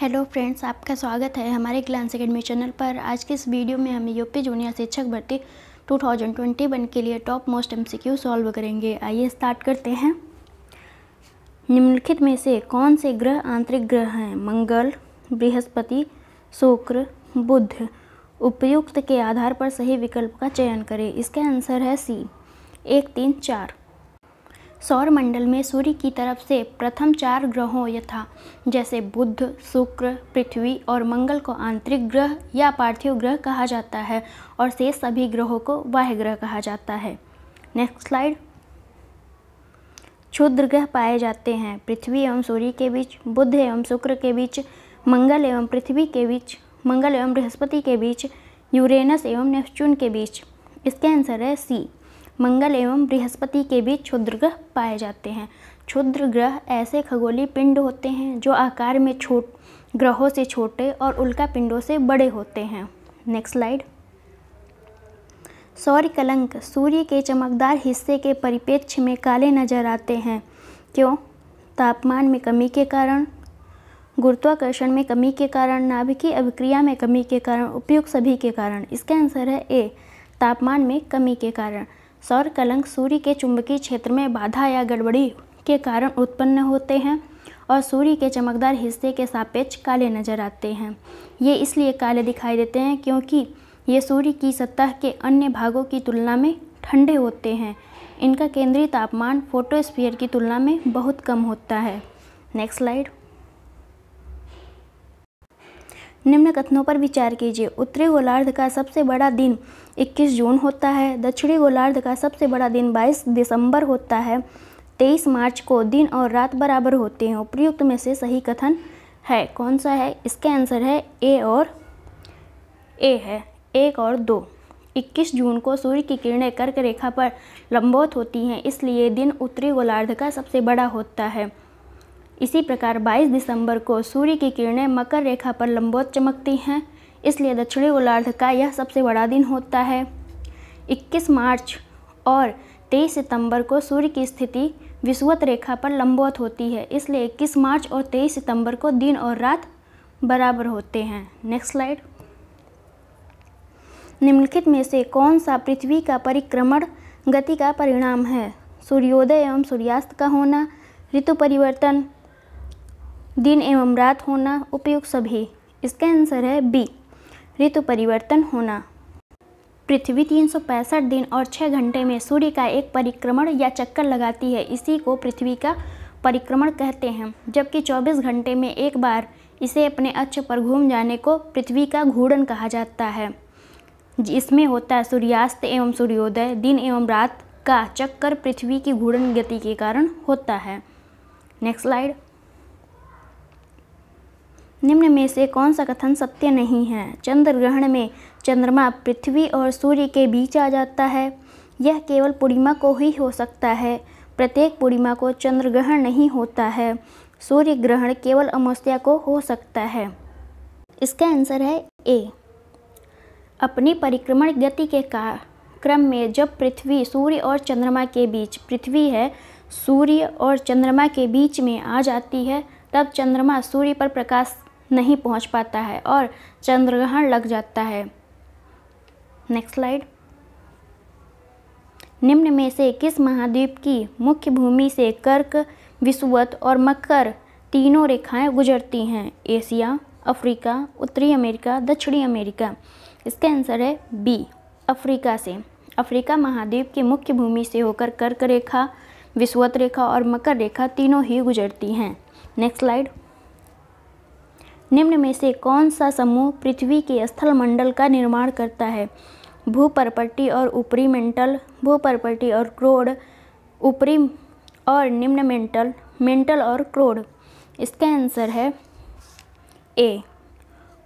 hello friends आपका स्वागत है हमारे ग्लांस अकेडमी चैनल पर आज के इस वीडियो में हम यूपी जूनियर शिक्षक भर्ती 2021 के लिए टॉप मोस्ट एमसीक्यू सॉल्व करेंगे आइए स्टार्ट करते हैं निम्नलिखित में से कौन से ग्रह आंतरिक ग्रह हैं मंगल बृहस्पति शुक्र बुध उपयुक्त के आधार पर सही विकल्प का चयन करें इसका आंसर है सी एक तीन चार सौरमंडल में सूर्य की तरफ से प्रथम चार ग्रहों यथा जैसे बुध शुक्र पृथ्वी और मंगल को आंतरिक ग्रह या पार्थिव ग्रह कहा जाता है और शेष सभी ग्रहों को बाह्य ग्रह कहा जाता है नेक्स्ट स्लाइड क्षुद्र ग्रह पाए जाते हैं पृथ्वी एवं सूर्य के बीच बुध एवं शुक्र के बीच मंगल एवं पृथ्वी के बीच मंगल एवं बृहस्पति के बीच यूरेनस एवं नेपच्यून के बीच इसका आंसर है सी मंगल एवं बृहस्पति के बीच क्षुद्र ग्रह पाए जाते हैं क्षुद्र ग्रह ऐसे खगोलीय पिंड होते हैं जो आकार में छोट ग्रहों से छोटे और उल्का पिंडों से बड़े होते हैं नेक्स्ट स्लाइड सौर कलंक सूर्य के चमकदार हिस्से के परिप्रेक्ष्य में काले नजर आते हैं क्यों तापमान में कमी के कारण गुरुत्वाकर्षण में कमी के कारण नाभिकीय अभिक्रिया में कमी के कारण उपयुक्त सभी के कारण इसका आंसर है ए तापमान में कमी के कारण सौर कलंक सूर्य के चुंबकीय क्षेत्र में बाधा या गड़बड़ी के कारण उत्पन्न होते हैं और सूर्य के चमकदार हिस्से के सापेक्ष काले नजर आते हैं ये इसलिए काले दिखाई देते हैं क्योंकि ये सूर्य की सतह के अन्य भागों की तुलना में ठंडे होते हैं इनका केंद्रीय तापमान फोटोस्फीयर की तुलना में बहुत कम होता है नेक्स्ट स्लाइड निम्न कथनों पर विचार कीजिए उत्तरी गोलार्ध का सबसे बड़ा दिन 21 जून होता है दक्षिणी गोलार्ध का सबसे बड़ा दिन 22 दिसंबर होता है 23 मार्च को दिन और रात बराबर होते हैं उपयुक्त में से सही कथन है कौन सा है इसका आंसर है ए और ए है एक और दो 21 जून को सूर्य की किरणें कर्क रेखा पर लंबौत होती हैं इसलिए दिन उत्तरी गोलार्ध का सबसे बड़ा होता है इसी प्रकार 22 दिसंबर को सूर्य की किरणें मकर रेखा पर लंबौत चमकती हैं इसलिए दक्षिणी गोलार्ध का यह सबसे बड़ा दिन होता है 21 मार्च और 23 सितंबर को सूर्य की स्थिति विषुवत रेखा पर लंबवत होती है इसलिए 21 मार्च और 23 सितंबर को दिन और रात बराबर होते हैं नेक्स्ट स्लाइड निम्नलिखित में से कौन सा पृथ्वी का परिक्रमण गति का परिणाम है सूर्योदय एवं सूर्यास्त का होना ऋतु परिवर्तन दिन एवं रात होना उपयुक्त सभी इसका आंसर है बी ऋतु परिवर्तन होना पृथ्वी तीन दिन और 6 घंटे में सूर्य का एक परिक्रमण या चक्कर लगाती है इसी को पृथ्वी का परिक्रमण कहते हैं जबकि 24 घंटे में एक बार इसे अपने अक्ष पर घूम जाने को पृथ्वी का घूर्णन कहा जाता है इसमें होता है सूर्यास्त एवं सूर्योदय दिन एवं रात का चक्कर पृथ्वी की घूर्णन गति के कारण होता है नेक्स्ट स्लाइड निम्न में से कौन सा कथन सत्य नहीं है चंद्र ग्रहण में चंद्रमा पृथ्वी और सूर्य के बीच आ जाता है यह केवल पूर्णिमा को ही हो सकता है प्रत्येक पूर्णिमा को चंद्र ग्रहण नहीं होता है सूर्य ग्रहण केवल अमावस्या को हो सकता है इसका आंसर है ए अपनी परिक्रमण गति के का क्रम में जब पृथ्वी सूर्य और चंद्रमा के बीच पृथ्वी है सूर्य और चंद्रमा के बीच में आ जाती है तब चंद्रमा सूर्य पर प्रकाश नहीं पहुंच पाता है और चंद्रग्रहण लग जाता है नेक्स्ट स्लाइड निम्न में से किस महाद्वीप की मुख्य भूमि से कर्क विश्वत और मकर तीनों रेखाएं गुजरती हैं एशिया अफ्रीका उत्तरी अमेरिका दक्षिणी अमेरिका इसका आंसर है बी अफ्रीका से अफ्रीका महाद्वीप की मुख्य भूमि से होकर कर्क रेखा विश्वत रेखा और मकर रेखा तीनों ही गुजरती हैं नेक्स्ट स्लाइड निम्न में से कौन सा समूह पृथ्वी के स्थल मंडल का निर्माण करता है भूपर्पटी और ऊपरी मेंटल भूपर्पटी और क्रोड ऊपरी और निम्न मेंटल मेंटल और क्रोड इसका आंसर है ए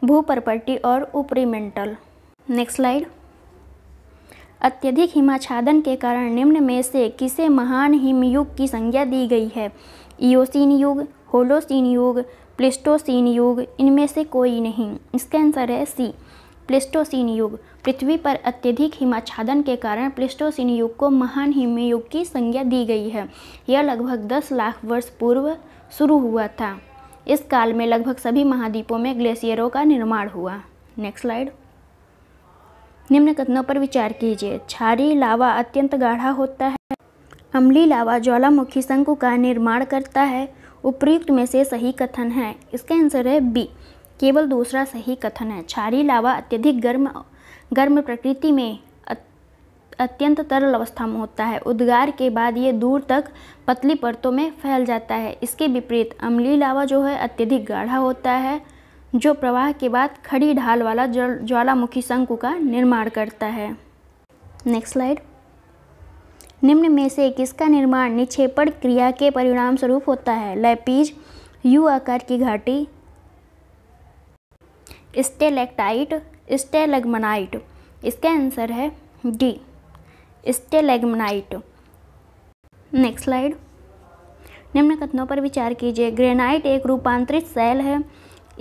भूपर्पटी और ऊपरी मेंटल नेक्स्ट स्लाइड अत्यधिक हिमाच्छादन के कारण निम्न में से किसे महान हिमयुग की संज्ञा दी गई है ईओसीन युग होलोसीन युग प्लेस्टोसीन युग इनमें से कोई नहीं इसका आंसर है सी प्लेस्टोसीन युग पृथ्वी पर अत्यधिक हिमाच्छादन के कारण प्लेस्टोसीन युग को महान हिमयुग की संज्ञा दी गई है यह लगभग 10 लाख वर्ष पूर्व शुरू हुआ था इस काल में लगभग सभी महाद्वीपों में ग्लेशियरों का निर्माण हुआ नेक्स्ट स्लाइड निम्न कथनों पर विचार कीजिए छारी लावा अत्यंत गाढ़ा होता है अम्ली लावा ज्वालामुखी शंकु का निर्माण करता है उपयुक्त में से सही कथन है इसका आंसर है बी केवल दूसरा सही कथन है छारी लावा अत्यधिक गर्म गर्म प्रकृति में अत्यंत तरल अवस्था में होता है उद्गार के बाद ये दूर तक पतली परतों में फैल जाता है इसके विपरीत अम्ली लावा जो है अत्यधिक गाढ़ा होता है जो प्रवाह के बाद खड़ी ढाल वाला ज्वालामुखी शंकु का निर्माण करता है नेक्स्ट स्लाइड निम्न में से किसका निर्माण निक्षेपण क्रिया के परिणाम स्वरूप होता है लैपीज यू आकार की घाटी स्टेलेक्टाइट स्टेलेगमनाइट इसका आंसर है डी स्टेलेगमनाइट नेक्स्ट स्लाइड निम्न कथनों पर विचार कीजिए ग्रेनाइट एक रूपांतरित सेल है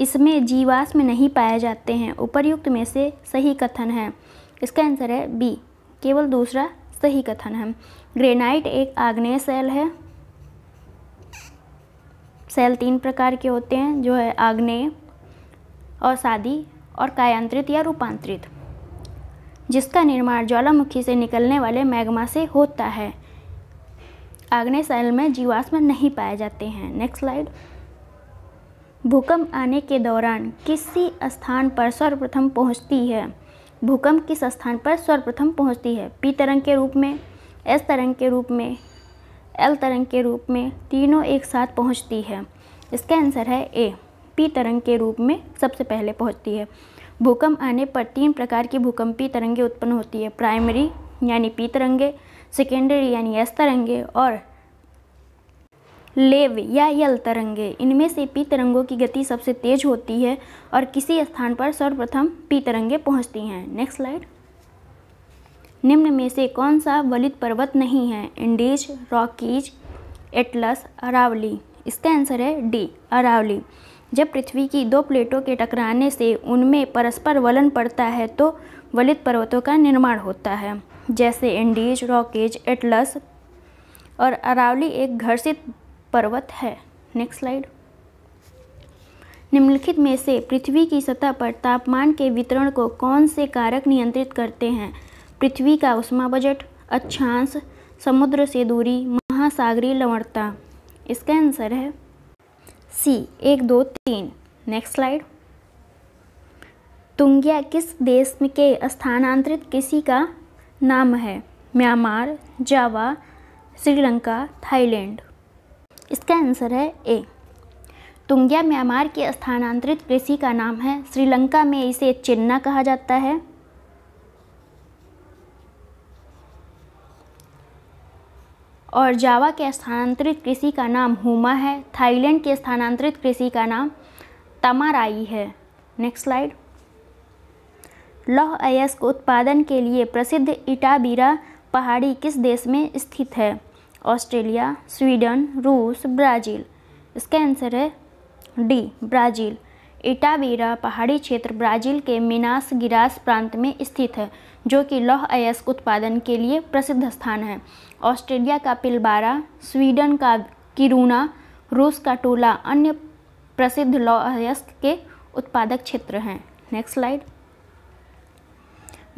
इसमें जीवाश्म नहीं पाए जाते हैं उपरयुक्त में से सही कथन है इसका आंसर है बी केवल दूसरा सही कथन है ग्रेनाइट एक आग्नेय सेल है सेल तीन प्रकार के होते हैं जो है आग्नेय औसादी और, और कायांत्रित या रूपांतरित जिसका निर्माण ज्वालामुखी से निकलने वाले मैग्मा से होता है आग्नेय सेल में जीवाश्म नहीं पाए जाते हैं नेक्स्ट स्लाइड भूकंप आने के दौरान किसी स्थान पर सर्वप्रथम पहुंचती है भूकंप किस स्थान पर सर्वप्रथम पहुंचती है पी तरंग के रूप में एस तरंग के रूप में एल तरंग के रूप में तीनों एक साथ पहुंचती है इसका आंसर है ए पी तरंग के रूप में सबसे पहले पहुंचती है भूकंप आने पर तीन प्रकार की पी तरंगें उत्पन्न होती है प्राइमरी यानी पी तरंगे सेकेंडरी यानी एस तरंगे और लेव या यल तरंगे इनमें से पी तरंगों की गति सबसे तेज होती है और किसी स्थान पर सर्वप्रथम पी तरंगे पहुंचती हैं नेक्स्ट स्लाइड निम्न में से कौन सा वलित पर्वत नहीं है इंडीज रॉकीज एटलस अरावली इसका आंसर है डी अरावली जब पृथ्वी की दो प्लेटों के टकराने से उनमें परस्पर वलन पड़ता है तो वलित पर्वतों का निर्माण होता है जैसे इंडीज रॉकेज एटलस और अरावली एक घर्षित पर्वत है नेक्स्ट स्लाइड निम्नलिखित में से पृथ्वी की सतह पर तापमान के वितरण को कौन से कारक नियंत्रित करते हैं पृथ्वी का उष्मा बजट अच्छांश समुद्र से दूरी महासागरीय लवणता इसका आंसर है सी एक दो तीन नेक्स्ट स्लाइड तुंगिया किस देश में के स्थानांतरित किसी का नाम है म्यांमार जावा श्रीलंका थाईलैंड इसका आंसर है ए तुंग्या म्यांमार के स्थानांतरित कृषि का नाम है श्रीलंका में इसे चिन्ना कहा जाता है और जावा के स्थानांतरित कृषि का नाम हुमा है थाईलैंड के स्थानांतरित कृषि का नाम तमाराई है नेक्स्ट स्लाइड लौह अयस्क उत्पादन के लिए प्रसिद्ध इटाबीरा पहाड़ी किस देश में स्थित है ऑस्ट्रेलिया स्वीडन रूस ब्राज़ील इसका आंसर है डी ब्राज़ील इटावेरा पहाड़ी क्षेत्र ब्राज़ील के मिनास गिरास प्रांत में स्थित है जो कि लौह अयस्क उत्पादन के लिए प्रसिद्ध स्थान है ऑस्ट्रेलिया का पिलबारा स्वीडन का किरूना रूस का टोला अन्य प्रसिद्ध लौह अयस्क के उत्पादक क्षेत्र हैं नेक्स्ट स्लाइड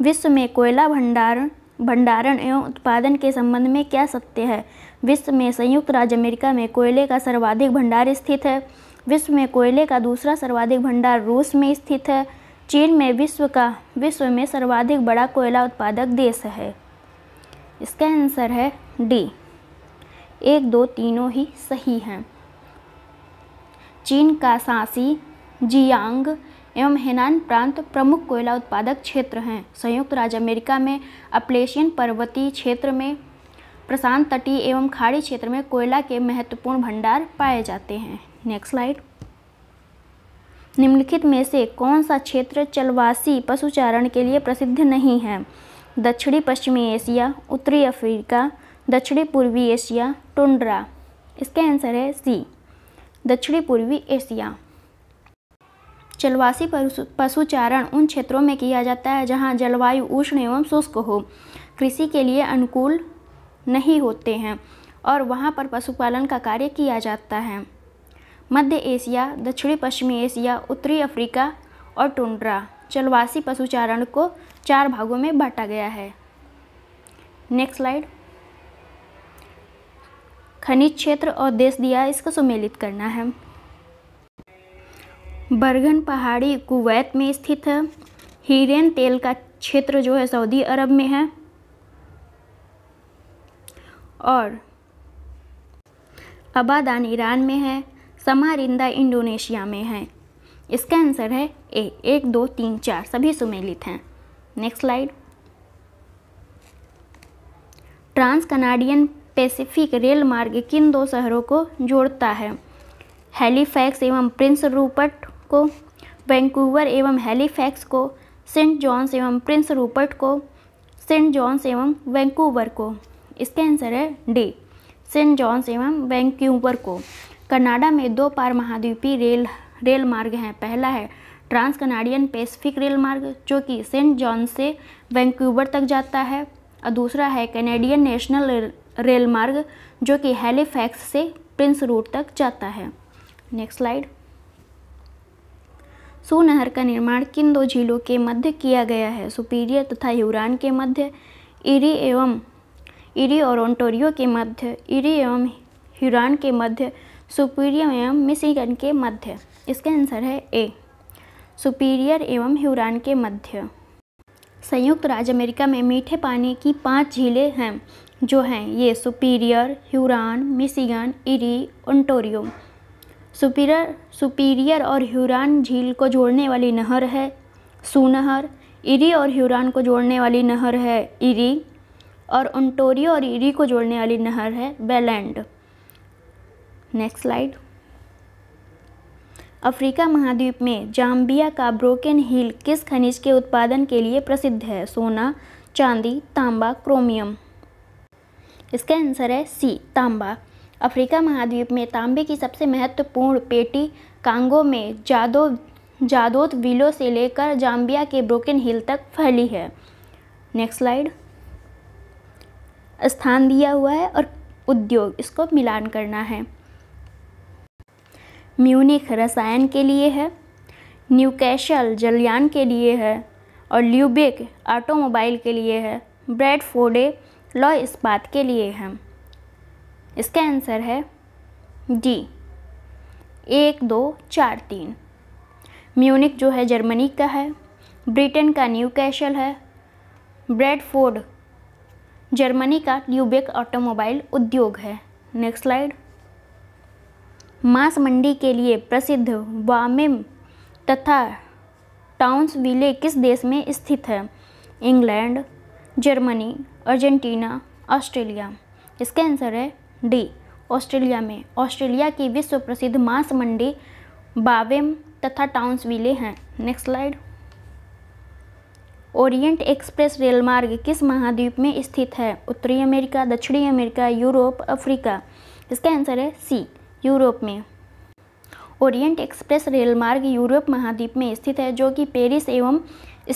विश्व में कोयला भंडारण भंडारण एवं उत्पादन के संबंध में क्या सत्य है विश्व में संयुक्त राज्य अमेरिका में कोयले का सर्वाधिक भंडार स्थित है विश्व में कोयले का दूसरा सर्वाधिक भंडार रूस में स्थित है चीन में विश्व का विश्व में सर्वाधिक बड़ा कोयला उत्पादक देश है इसका आंसर है डी एक दो तीनों ही सही हैं चीन का सांसी जियांग एवं हेनान प्रांत प्रमुख कोयला उत्पादक क्षेत्र हैं संयुक्त राज्य अमेरिका में अपलेशियन पर्वतीय क्षेत्र में प्रशांत तटीय एवं खाड़ी क्षेत्र में कोयला के महत्वपूर्ण भंडार पाए जाते हैं नेक्स्ट स्लाइड निम्नलिखित में से कौन सा क्षेत्र चलवासी पशुचारण के लिए प्रसिद्ध नहीं है दक्षिणी पश्चिमी एशिया उत्तरी अफ्रीका दक्षिणी पूर्वी एशिया टुंड्रा इसका आंसर है सी दक्षिणी पूर्वी एशिया चलवासी पशुचारण उन क्षेत्रों में किया जाता है जहाँ जलवायु उष्ण एवं शुष्क हो कृषि के लिए अनुकूल नहीं होते हैं और वहाँ पर पशुपालन का कार्य किया जाता है मध्य एशिया दक्षिणी पश्चिमी एशिया उत्तरी अफ्रीका और टुंड्रा चलवासी पशुचारण को चार भागों में बांटा गया है नेक्स्ट स्लाइड खनिज क्षेत्र और देश दिया इसको सम्मिलित करना है बरगन पहाड़ी कुवैत में स्थित है हीरेन तेल का क्षेत्र जो है सऊदी अरब में है और अबादान ईरान में है समारिंदा इंडोनेशिया में है इसका आंसर है ए एक दो तीन चार सभी सुमेलित हैं next slide trans Canadian Pacific rail मार्ग किन दो शहरों को जोड़ता है हेलीफैक्स एवं प्रिंस रूपर्ट को वैंकूवर एवं हेलीफैक्स को सेंट जॉन्स एवं प्रिंस रूपर्ट को सेंट जॉन्स एवं वैंकूवर को इसका आंसर है डी सेंट जॉन्स एवं वैंक्यूवर को कनाडा में दो पार महाद्वीपीय रेल रेल मार्ग हैं पहला है ट्रांस कनाडियन पैसिफिक रेल मार्ग जो कि सेंट जॉन्स से वैंक्यूवर तक जाता है और दूसरा है कैनेडियन नेशनल रेल मार्ग जो कि हेलीफैक्स से प्रिंस रूट तक जाता है नेक्स्ट स्लाइड सू नहर का निर्माण किन दो झीलों के मध्य किया गया है सुपीरियर तथा यूरान के मध्य इरी एवं इरी और ओंटोरियो के मध्य इरी एवं ह्यूरान के मध्य सुपीरियर एवं मिशिगन के मध्य इसका आंसर है ए सुपीरियर एवं ह्यूरान के मध्य संयुक्त राज्य अमेरिका में मीठे पानी की पांच झीलें हैं जो हैं ये Superior Huron Michigan Erie Ontario Superior Superior और ह्यूरान झील को जोड़ने वाली नहर है सुनहर इरी और ह्यूरान को जोड़ने वाली नहर है इरी और ओंटोरियो और ईरी को जोड़ने वाली नहर है बेलैंड नेक्स्ट स्लाइड अफ्रीका महाद्वीप में जाम्बिया का ब्रोकन हिल किस खनिज के उत्पादन के लिए प्रसिद्ध है सोना चांदी तांबा क्रोमियम इसका आंसर है सी तांबा अफ्रीका महाद्वीप में तांबे की सबसे महत्वपूर्ण पेटी कांगो में जादो जादोत विलो से लेकर जाम्बिया के ब्रोकन हिल तक फैली है नेक्स्ट स्लाइड स्थान दिया हुआ है और उद्योग इसको मिलान करना है म्यूनिख रसायन के लिए है न्यूकैशल जलयान के लिए है और ल्यूबिक ऑटोमोबाइल के लिए है ब्रेडफोर्डे लॉ इस्पात के लिए है इसका आंसर है डी एक दो चार तीन म्यूनिक जो है जर्मनी का है ब्रिटेन का न्यू कैशल है ब्रेडफोर्ड जर्मनी का ल्यूबेक ऑटोमोबाइल उद्योग है नेक्स्ट स्लाइड मांस मंडी के लिए प्रसिद्ध वामेम तथा टाउन्स विले किस देश में स्थित है इंग्लैंड जर्मनी अर्जेंटीना ऑस्ट्रेलिया इसका आंसर है डी ऑस्ट्रेलिया में ऑस्ट्रेलिया की विश्व प्रसिद्ध मांस मंडी बावेम तथा टाउन्स विले हैं नेक्स्ट स्लाइड ओरिएंट एक्सप्रेस रेलमार्ग किस महाद्वीप में स्थित है उत्तरी अमेरिका दक्षिणी अमेरिका यूरोप अफ्रीका इसका आंसर है सी यूरोप में ओरिएंट एक्सप्रेस रेलमार्ग यूरोप महाद्वीप में स्थित है जो कि पेरिस एवं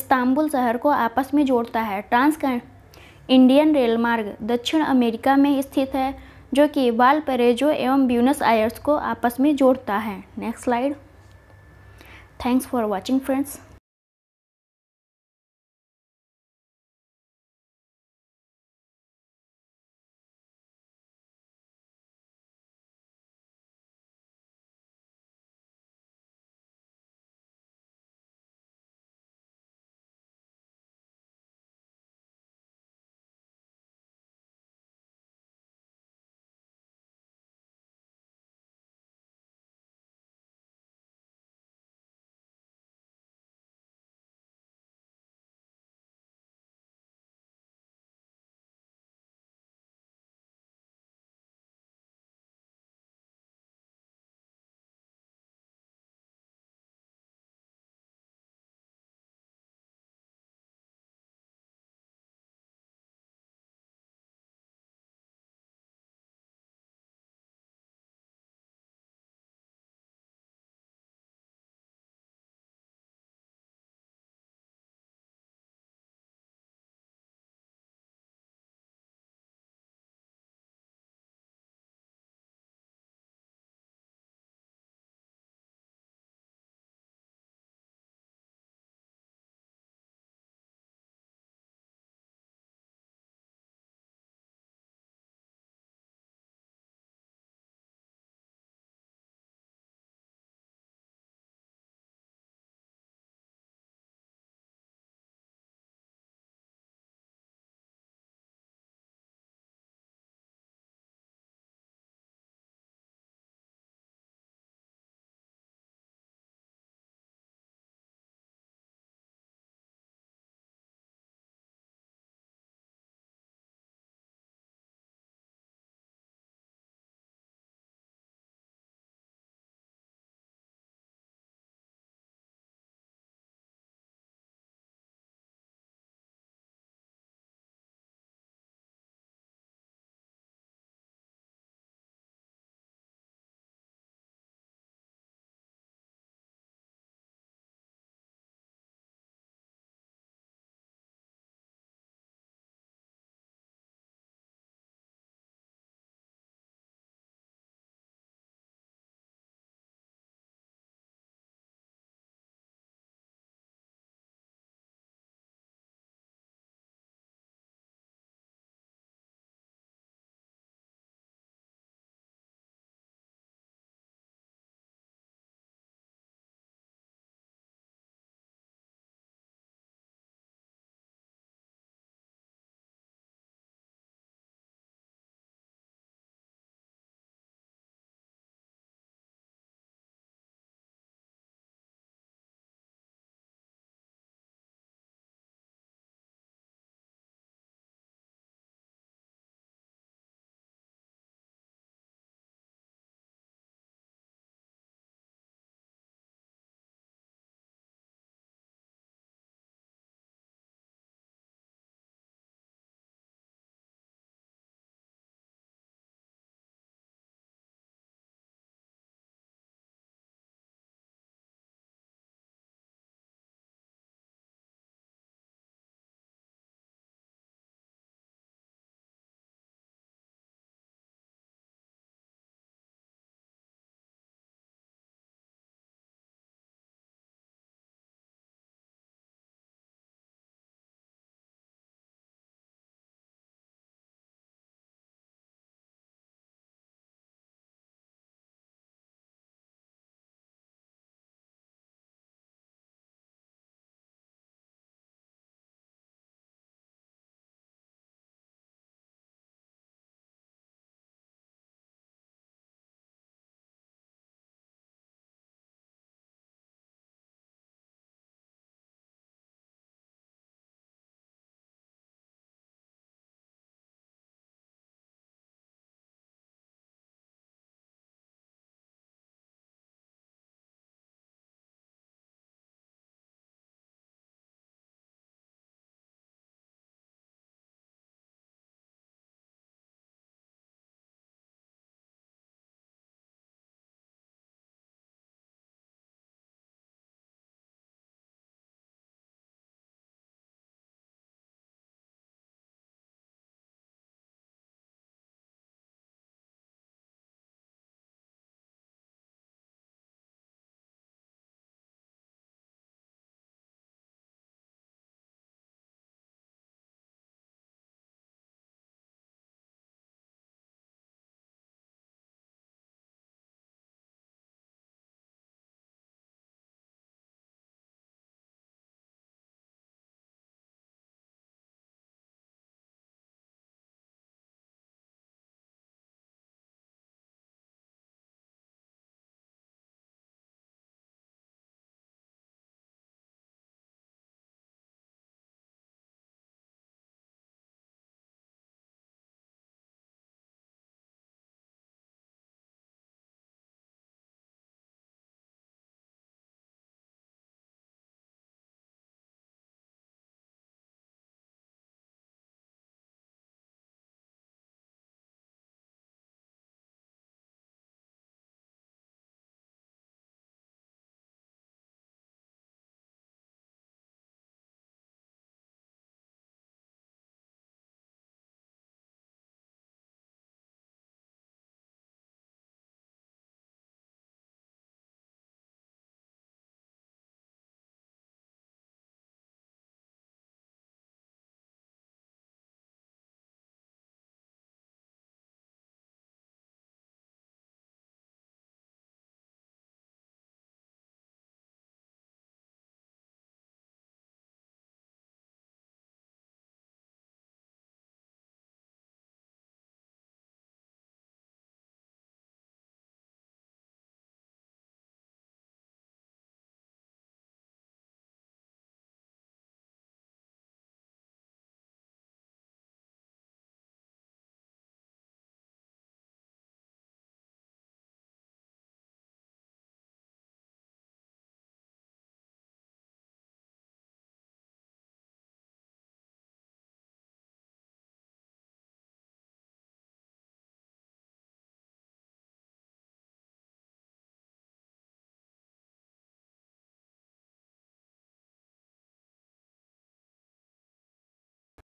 इस्तांबुल शहर को आपस में जोड़ता है ट्रांस इंडियन रेलमार्ग दक्षिण अमेरिका में स्थित है जो कि परेजो एवं ब्यूनस आयर्स को आपस में जोड़ता है next slide thanks for watching friends